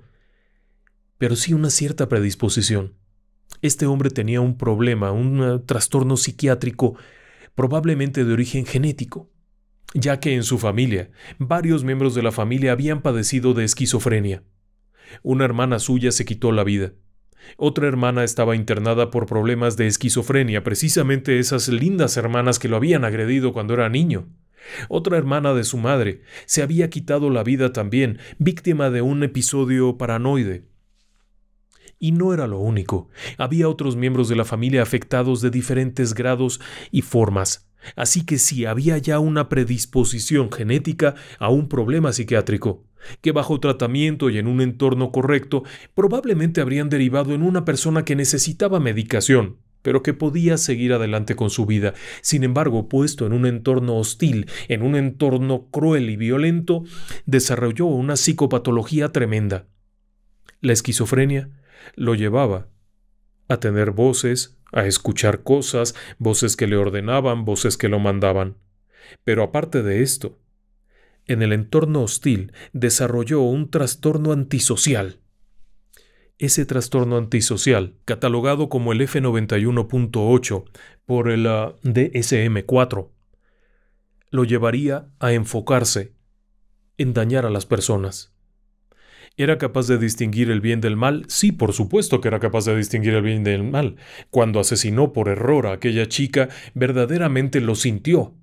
pero sí una cierta predisposición. Este hombre tenía un problema, un eh, trastorno psiquiátrico, probablemente de origen genético, ya que en su familia varios miembros de la familia habían padecido de esquizofrenia. Una hermana suya se quitó la vida. Otra hermana estaba internada por problemas de esquizofrenia, precisamente esas lindas hermanas que lo habían agredido cuando era niño. Otra hermana de su madre se había quitado la vida también, víctima de un episodio paranoide. Y no era lo único. Había otros miembros de la familia afectados de diferentes grados y formas. Así que sí, había ya una predisposición genética a un problema psiquiátrico, que bajo tratamiento y en un entorno correcto probablemente habrían derivado en una persona que necesitaba medicación, pero que podía seguir adelante con su vida. Sin embargo, puesto en un entorno hostil, en un entorno cruel y violento, desarrolló una psicopatología tremenda. La esquizofrenia, lo llevaba a tener voces, a escuchar cosas, voces que le ordenaban, voces que lo mandaban. Pero aparte de esto, en el entorno hostil desarrolló un trastorno antisocial. Ese trastorno antisocial, catalogado como el F91.8 por el ah, DSM4, lo llevaría a enfocarse en dañar a las personas. ¿Era capaz de distinguir el bien del mal? Sí, por supuesto que era capaz de distinguir el bien del mal. Cuando asesinó por error a aquella chica, verdaderamente lo sintió.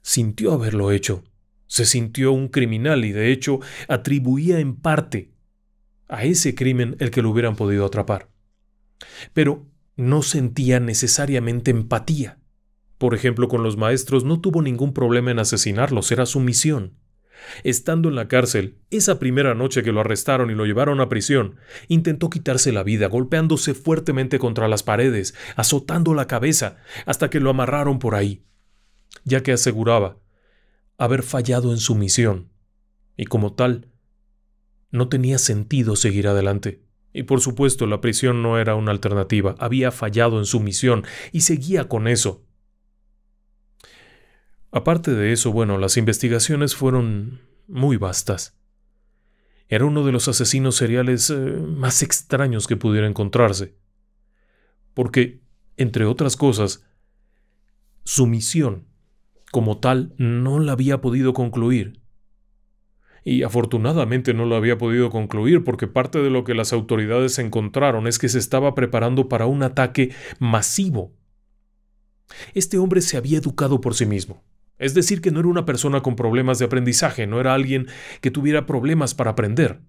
Sintió haberlo hecho. Se sintió un criminal y de hecho atribuía en parte a ese crimen el que lo hubieran podido atrapar. Pero no sentía necesariamente empatía. Por ejemplo, con los maestros no tuvo ningún problema en asesinarlos, era su misión. Estando en la cárcel, esa primera noche que lo arrestaron y lo llevaron a prisión, intentó quitarse la vida golpeándose fuertemente contra las paredes, azotando la cabeza, hasta que lo amarraron por ahí, ya que aseguraba haber fallado en su misión, y como tal, no tenía sentido seguir adelante. Y por supuesto, la prisión no era una alternativa, había fallado en su misión y seguía con eso, Aparte de eso, bueno, las investigaciones fueron muy vastas. Era uno de los asesinos seriales eh, más extraños que pudiera encontrarse. Porque, entre otras cosas, su misión como tal no la había podido concluir. Y afortunadamente no la había podido concluir porque parte de lo que las autoridades encontraron es que se estaba preparando para un ataque masivo. Este hombre se había educado por sí mismo. Es decir, que no era una persona con problemas de aprendizaje, no era alguien que tuviera problemas para aprender.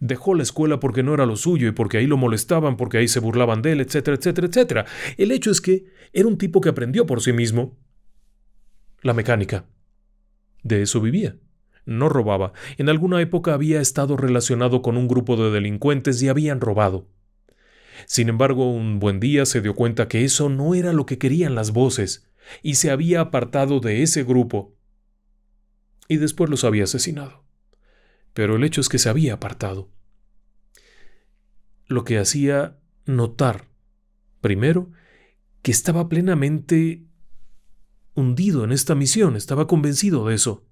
Dejó la escuela porque no era lo suyo y porque ahí lo molestaban, porque ahí se burlaban de él, etcétera, etcétera, etcétera. El hecho es que era un tipo que aprendió por sí mismo la mecánica. De eso vivía. No robaba. En alguna época había estado relacionado con un grupo de delincuentes y habían robado. Sin embargo, un buen día se dio cuenta que eso no era lo que querían las voces y se había apartado de ese grupo y después los había asesinado. Pero el hecho es que se había apartado. Lo que hacía notar, primero, que estaba plenamente hundido en esta misión, estaba convencido de eso.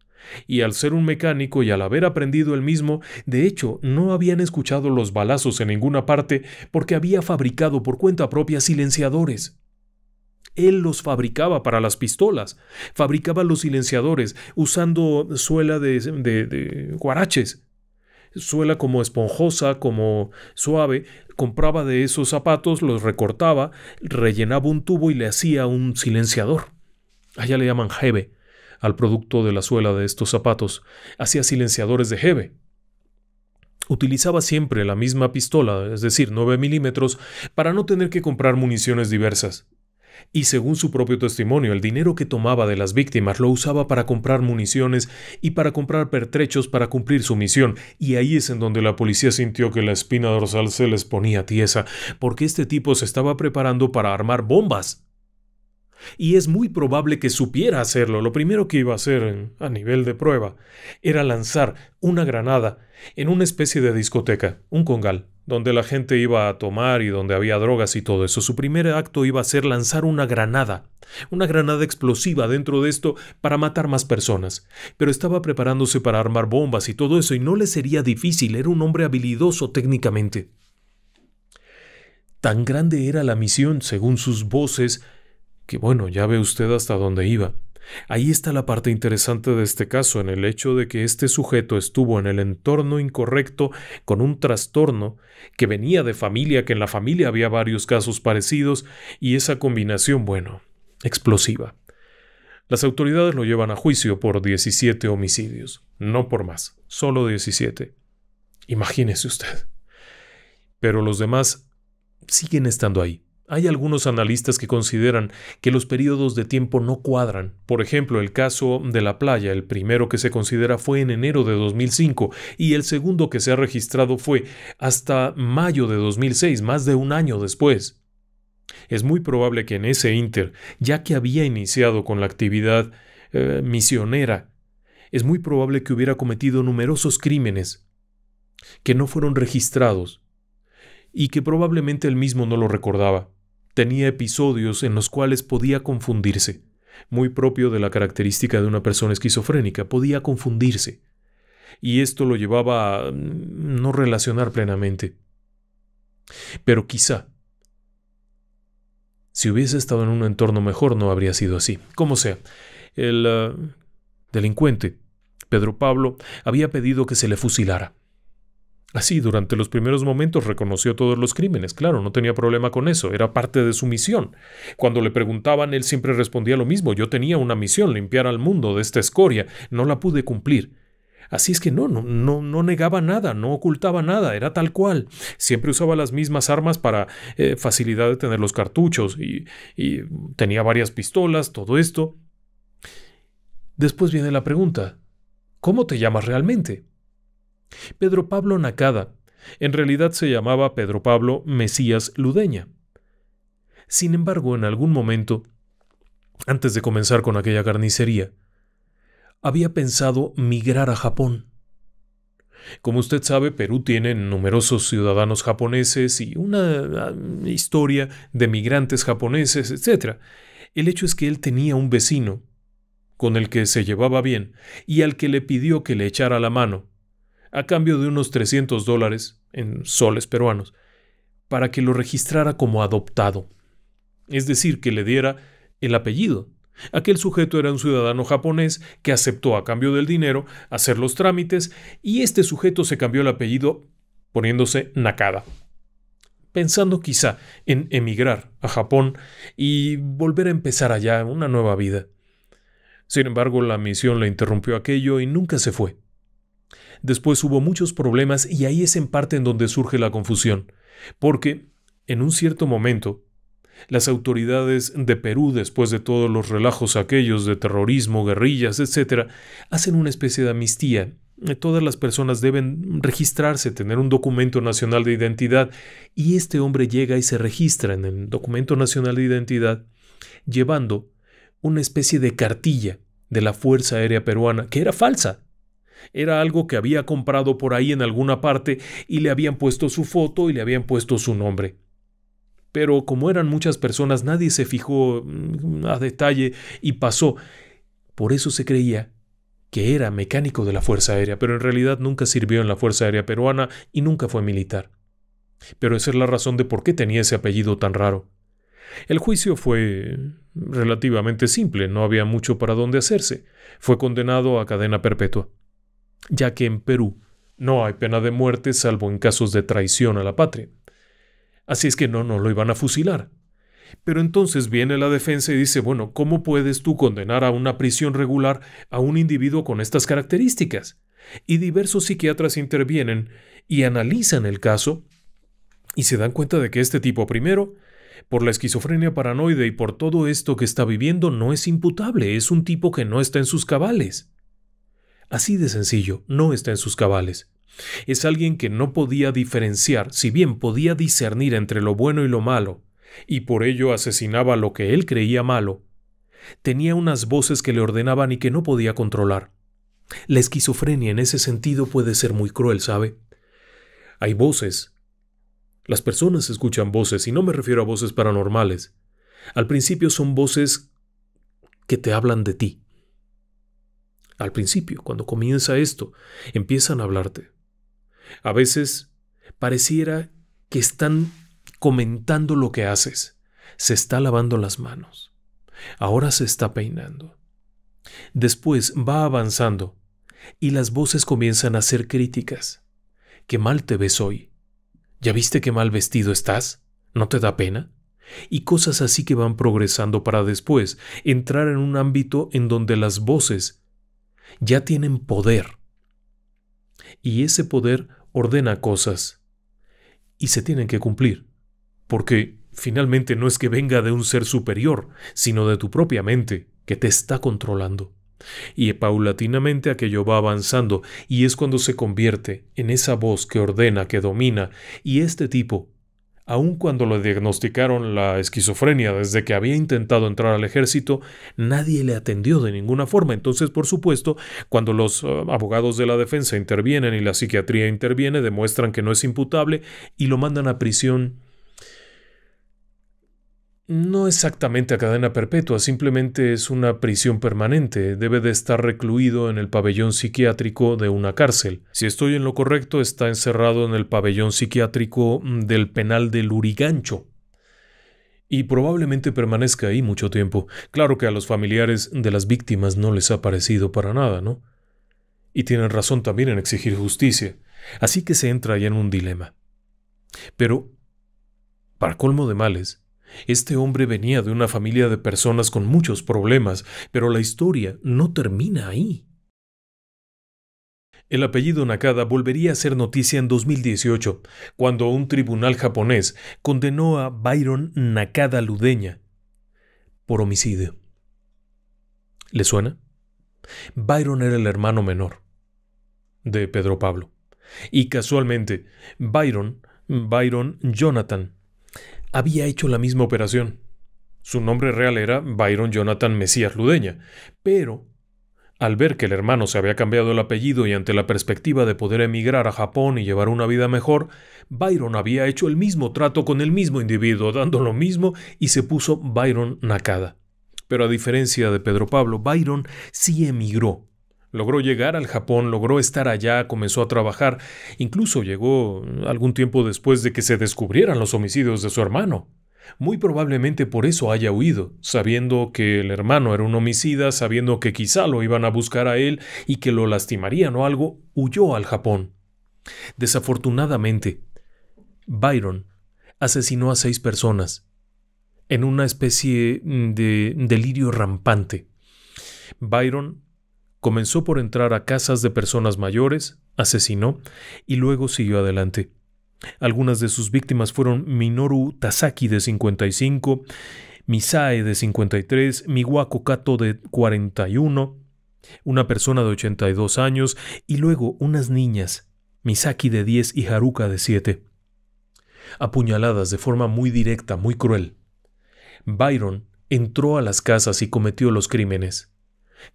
Y al ser un mecánico y al haber aprendido él mismo, de hecho, no habían escuchado los balazos en ninguna parte porque había fabricado por cuenta propia silenciadores. Él los fabricaba para las pistolas, fabricaba los silenciadores usando suela de, guaraches, suela como esponjosa, como suave, compraba de esos zapatos, los recortaba, rellenaba un tubo y le hacía un silenciador. Allá le llaman hebe al producto de la suela de estos zapatos. Hacía silenciadores de hebe. Utilizaba siempre la misma pistola, es decir, 9 milímetros, para no tener que comprar municiones diversas y según su propio testimonio, el dinero que tomaba de las víctimas lo usaba para comprar municiones y para comprar pertrechos para cumplir su misión, y ahí es en donde la policía sintió que la espina dorsal se les ponía tiesa, porque este tipo se estaba preparando para armar bombas. Y es muy probable que supiera hacerlo. Lo primero que iba a hacer a nivel de prueba era lanzar una granada en una especie de discoteca, un congal, donde la gente iba a tomar y donde había drogas y todo eso. Su primer acto iba a ser lanzar una granada, una granada explosiva dentro de esto para matar más personas. Pero estaba preparándose para armar bombas y todo eso y no le sería difícil, era un hombre habilidoso técnicamente. Tan grande era la misión, según sus voces, que bueno, ya ve usted hasta dónde iba. Ahí está la parte interesante de este caso, en el hecho de que este sujeto estuvo en el entorno incorrecto con un trastorno que venía de familia, que en la familia había varios casos parecidos, y esa combinación, bueno, explosiva. Las autoridades lo llevan a juicio por 17 homicidios, no por más, solo 17. Imagínese usted. Pero los demás siguen estando ahí, hay algunos analistas que consideran que los periodos de tiempo no cuadran. Por ejemplo, el caso de la playa, el primero que se considera fue en enero de 2005 y el segundo que se ha registrado fue hasta mayo de 2006, más de un año después. Es muy probable que en ese inter, ya que había iniciado con la actividad eh, misionera, es muy probable que hubiera cometido numerosos crímenes que no fueron registrados y que probablemente él mismo no lo recordaba. Tenía episodios en los cuales podía confundirse. Muy propio de la característica de una persona esquizofrénica, podía confundirse. Y esto lo llevaba a mm, no relacionar plenamente. Pero quizá, si hubiese estado en un entorno mejor, no habría sido así. Como sea, el ah, delincuente, Pedro Pablo, había pedido que se le fusilara. Así, durante los primeros momentos reconoció todos los crímenes, claro, no tenía problema con eso, era parte de su misión. Cuando le preguntaban, él siempre respondía lo mismo, yo tenía una misión, limpiar al mundo de esta escoria, no la pude cumplir. Así es que no, no, no, negaba nada, no ocultaba nada, era tal cual. Siempre usaba las mismas armas para eh, facilidad de tener los cartuchos y tenía varias pistolas, todo esto. Después viene la pregunta, ¿cómo te llamas realmente? Pedro Pablo Nakada, en realidad se llamaba Pedro Pablo Mesías Ludeña. Sin embargo, en algún momento, antes de comenzar con aquella carnicería, había pensado migrar a Japón. Como usted sabe, Perú tiene numerosos ciudadanos japoneses y una ah, historia de migrantes japoneses, etc. El hecho es que él tenía un vecino con el que se llevaba bien y al que le pidió que le echara la mano a cambio de unos 300 dólares en soles peruanos, para que lo registrara como adoptado, es decir, que le diera el apellido. Aquel sujeto era un ciudadano japonés que aceptó a cambio del dinero hacer los trámites y este sujeto se cambió el apellido poniéndose Nakada, pensando quizá en emigrar a Japón y volver a empezar allá una nueva vida. Sin embargo, la misión le interrumpió aquello y nunca se fue. Después hubo muchos problemas y ahí es en parte en donde surge la confusión, porque, en un cierto momento, las autoridades de Perú, después de todos los relajos aquellos de terrorismo, guerrillas, etc., hacen una especie de amnistía. Todas las personas deben registrarse, tener un documento nacional de identidad, y este hombre llega y se registra en el documento nacional de identidad, llevando una especie de cartilla de la Fuerza Aérea Peruana, que era falsa, era algo que había comprado por ahí en alguna parte y le habían puesto su foto y le habían puesto su nombre. Pero como eran muchas personas, nadie se fijó mm, a detalle y pasó. Por eso se creía que era mecánico de la Fuerza Aérea, pero en realidad nunca sirvió en la Fuerza Aérea peruana y nunca fue militar. Pero esa es la razón de por qué tenía ese apellido tan raro. El juicio fue relativamente simple, no había mucho para dónde hacerse. Fue condenado a cadena perpetua ya que en Perú no hay pena de muerte salvo en casos de traición a la patria. Así es que no, no lo iban a fusilar. Pero entonces viene la defensa y dice, bueno, ¿cómo puedes tú condenar a una prisión regular a un individuo con estas características? Y diversos psiquiatras intervienen y analizan el caso y se dan cuenta de que este tipo, primero, por la esquizofrenia paranoide y por todo esto que está viviendo, no es imputable, es un tipo que no está en sus cabales. Así de sencillo, no está en sus cabales. Es alguien que no podía diferenciar, si bien podía discernir entre lo bueno y lo malo, y por ello asesinaba lo que él creía malo. Tenía unas voces que le ordenaban y que no podía controlar. La esquizofrenia en ese sentido puede ser muy cruel, ¿sabe? Hay voces. Las personas escuchan voces, y no me refiero a voces paranormales. Al principio son voces que te hablan de ti, al principio, cuando comienza esto, empiezan a hablarte. A veces pareciera que están comentando lo que haces. Se está lavando las manos. Ahora se está peinando. Después va avanzando y las voces comienzan a ser críticas. Qué mal te ves hoy. ¿Ya viste qué mal vestido estás? ¿No te da pena? Y cosas así que van progresando para después entrar en un ámbito en donde las voces ya tienen poder. Y ese poder ordena cosas. Y se tienen que cumplir. Porque finalmente no es que venga de un ser superior, sino de tu propia mente, que te está controlando. Y paulatinamente aquello va avanzando, y es cuando se convierte en esa voz que ordena, que domina, y este tipo Aún cuando lo diagnosticaron la esquizofrenia desde que había intentado entrar al ejército, nadie le atendió de ninguna forma. Entonces, por supuesto, cuando los eh, abogados de la defensa intervienen y la psiquiatría interviene, demuestran que no es imputable y lo mandan a prisión no exactamente a cadena perpetua, simplemente es una prisión permanente. Debe de estar recluido en el pabellón psiquiátrico de una cárcel. Si estoy en lo correcto, está encerrado en el pabellón psiquiátrico mm, del penal de Lurigancho. Y probablemente permanezca ahí mucho tiempo. Claro que a los familiares de las víctimas no les ha parecido para nada, ¿no? Y tienen razón también en exigir justicia. Así que se entra ya en un dilema. Pero, para colmo de males, este hombre venía de una familia de personas con muchos problemas, pero la historia no termina ahí. El apellido Nakada volvería a ser noticia en 2018, cuando un tribunal japonés condenó a Byron Nakada Ludeña por homicidio. ¿Le suena? Byron era el hermano menor de Pedro Pablo. Y casualmente, Byron, Byron Jonathan, había hecho la misma operación. Su nombre real era Byron Jonathan Mesías Ludeña, pero al ver que el hermano se había cambiado el apellido y ante la perspectiva de poder emigrar a Japón y llevar una vida mejor, Byron había hecho el mismo trato con el mismo individuo, dando lo mismo, y se puso Byron Nakada. Pero a diferencia de Pedro Pablo, Byron sí emigró Logró llegar al Japón, logró estar allá, comenzó a trabajar, incluso llegó algún tiempo después de que se descubrieran los homicidios de su hermano. Muy probablemente por eso haya huido, sabiendo que el hermano era un homicida, sabiendo que quizá lo iban a buscar a él y que lo lastimarían o algo, huyó al Japón. Desafortunadamente, Byron asesinó a seis personas en una especie de delirio rampante. Byron comenzó por entrar a casas de personas mayores, asesinó y luego siguió adelante. Algunas de sus víctimas fueron Minoru Tasaki de 55, Misae de 53, Miwako Kato de 41, una persona de 82 años y luego unas niñas, Misaki de 10 y Haruka de 7. Apuñaladas de forma muy directa, muy cruel. Byron entró a las casas y cometió los crímenes.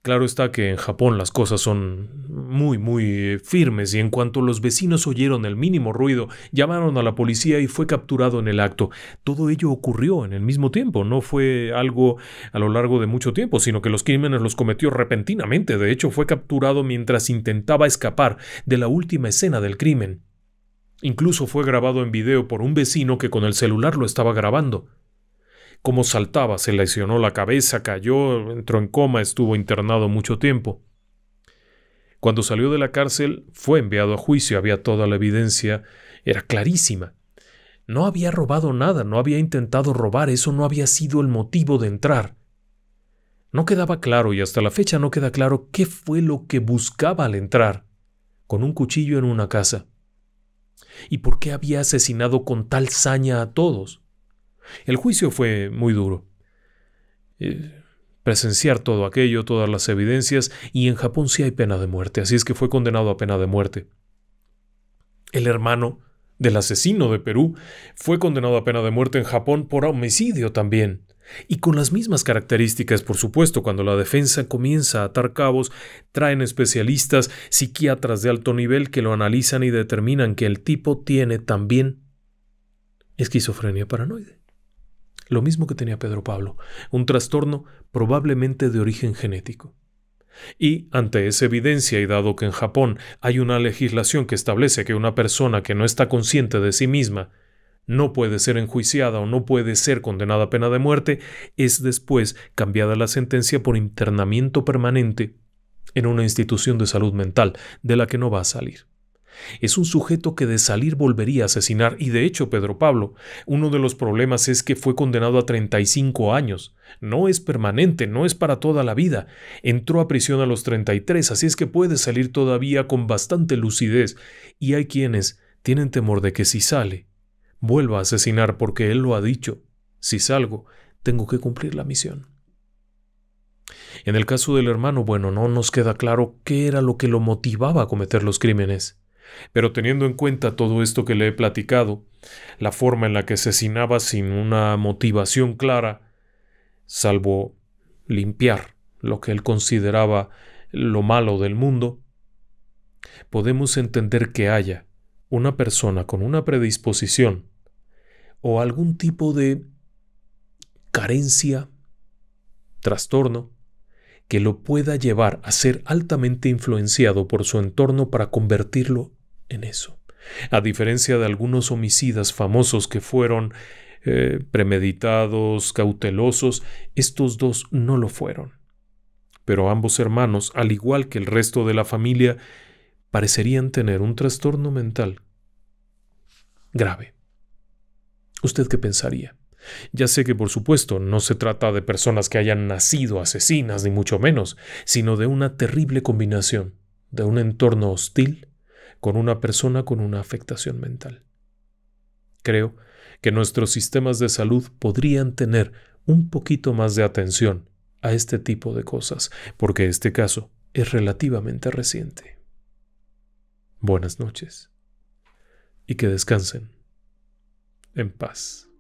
Claro está que en Japón las cosas son muy, muy firmes y en cuanto los vecinos oyeron el mínimo ruido, llamaron a la policía y fue capturado en el acto. Todo ello ocurrió en el mismo tiempo, no fue algo a lo largo de mucho tiempo, sino que los crímenes los cometió repentinamente. De hecho, fue capturado mientras intentaba escapar de la última escena del crimen. Incluso fue grabado en video por un vecino que con el celular lo estaba grabando cómo saltaba, se lesionó la cabeza, cayó, entró en coma, estuvo internado mucho tiempo. Cuando salió de la cárcel fue enviado a juicio, había toda la evidencia, era clarísima. No había robado nada, no había intentado robar, eso no había sido el motivo de entrar. No quedaba claro y hasta la fecha no queda claro qué fue lo que buscaba al entrar con un cuchillo en una casa. ¿Y por qué había asesinado con tal saña a todos? El juicio fue muy duro. Eh, presenciar todo aquello, todas las evidencias, y en Japón sí hay pena de muerte, así es que fue condenado a pena de muerte. El hermano del asesino de Perú fue condenado a pena de muerte en Japón por homicidio también. Y con las mismas características, por supuesto, cuando la defensa comienza a atar cabos, traen especialistas, psiquiatras de alto nivel que lo analizan y determinan que el tipo tiene también esquizofrenia paranoide lo mismo que tenía Pedro Pablo, un trastorno probablemente de origen genético. Y ante esa evidencia y dado que en Japón hay una legislación que establece que una persona que no está consciente de sí misma no puede ser enjuiciada o no puede ser condenada a pena de muerte, es después cambiada la sentencia por internamiento permanente en una institución de salud mental de la que no va a salir. Es un sujeto que de salir volvería a asesinar, y de hecho, Pedro Pablo, uno de los problemas es que fue condenado a 35 años. No es permanente, no es para toda la vida. Entró a prisión a los 33, así es que puede salir todavía con bastante lucidez, y hay quienes tienen temor de que si sale, vuelva a asesinar porque él lo ha dicho. Si salgo, tengo que cumplir la misión. En el caso del hermano, bueno, no nos queda claro qué era lo que lo motivaba a cometer los crímenes. Pero teniendo en cuenta todo esto que le he platicado, la forma en la que asesinaba sin una motivación clara, salvo limpiar lo que él consideraba lo malo del mundo, podemos entender que haya una persona con una predisposición o algún tipo de carencia, trastorno, que lo pueda llevar a ser altamente influenciado por su entorno para convertirlo en eso, a diferencia de algunos homicidas famosos que fueron eh, premeditados, cautelosos, estos dos no lo fueron. Pero ambos hermanos, al igual que el resto de la familia, parecerían tener un trastorno mental grave. ¿Usted qué pensaría? Ya sé que por supuesto no se trata de personas que hayan nacido asesinas, ni mucho menos, sino de una terrible combinación, de un entorno hostil con una persona con una afectación mental. Creo que nuestros sistemas de salud podrían tener un poquito más de atención a este tipo de cosas, porque este caso es relativamente reciente. Buenas noches y que descansen en paz.